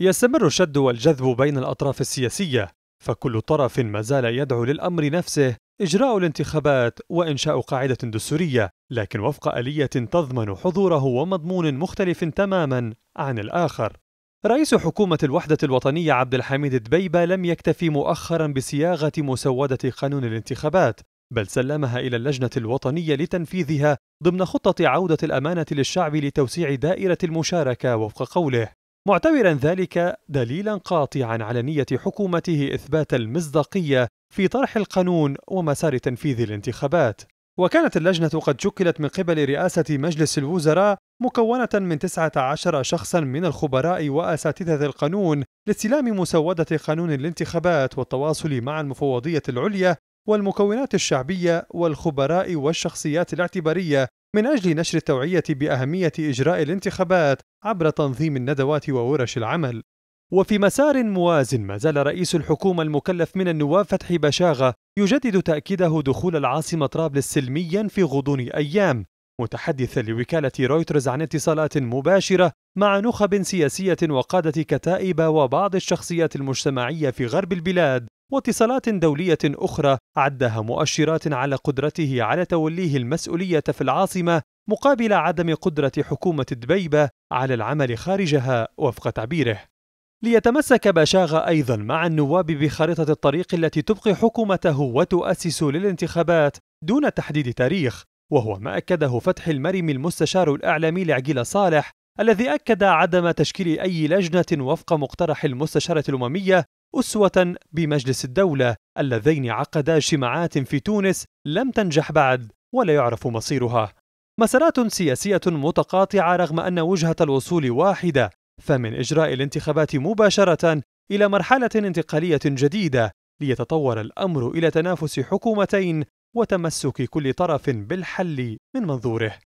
يستمر الشد والجذب بين الأطراف السياسية فكل طرف ما زال يدعو للأمر نفسه إجراء الانتخابات وإنشاء قاعدة دستورية لكن وفق آلية تضمن حضوره ومضمون مختلف تماما عن الآخر رئيس حكومة الوحدة الوطنية عبد الحميد دبيبة لم يكتفي مؤخرا بصياغة مسودة قانون الانتخابات بل سلمها إلى اللجنة الوطنية لتنفيذها ضمن خطة عودة الأمانة للشعب لتوسيع دائرة المشاركة وفق قوله معتبرا ذلك دليلا قاطعا على نيه حكومته اثبات المصداقيه في طرح القانون ومسار تنفيذ الانتخابات وكانت اللجنة قد شكلت من قبل رئاسة مجلس الوزراء مكونة من 19 شخصا من الخبراء وأساتذة القانون لاستلام مسودة قانون الانتخابات والتواصل مع المفوضية العليا والمكونات الشعبية والخبراء والشخصيات الاعتبارية من أجل نشر التوعية بأهمية إجراء الانتخابات عبر تنظيم الندوات وورش العمل. وفي مسار موازن ما زال رئيس الحكومة المكلف من النواب فتحي بشاغة يجدد تأكيده دخول العاصمة طرابلس سلميا في غضون أيام متحدثا لوكالة رويترز عن اتصالات مباشرة مع نخب سياسية وقادة كتائب وبعض الشخصيات المجتمعية في غرب البلاد واتصالات دولية أخرى عدها مؤشرات على قدرته على توليه المسؤولية في العاصمة مقابل عدم قدرة حكومة دبيبة على العمل خارجها وفق تعبيره. ليتمسك باشاغا أيضا مع النواب بخارطة الطريق التي تبقي حكومته وتؤسس للانتخابات دون تحديد تاريخ، وهو ما أكده فتح المريم المستشار الإعلامي لعقيل صالح الذي أكد عدم تشكيل أي لجنة وفق مقترح المستشارة الأممية أسوة بمجلس الدولة اللذين عقدا اجتماعات في تونس لم تنجح بعد ولا يعرف مصيرها. مسارات سياسية متقاطعة رغم أن وجهة الوصول واحدة، فمن إجراء الانتخابات مباشرة إلى مرحلة انتقالية جديدة ليتطور الأمر إلى تنافس حكومتين وتمسك كل طرف بالحل من منظوره.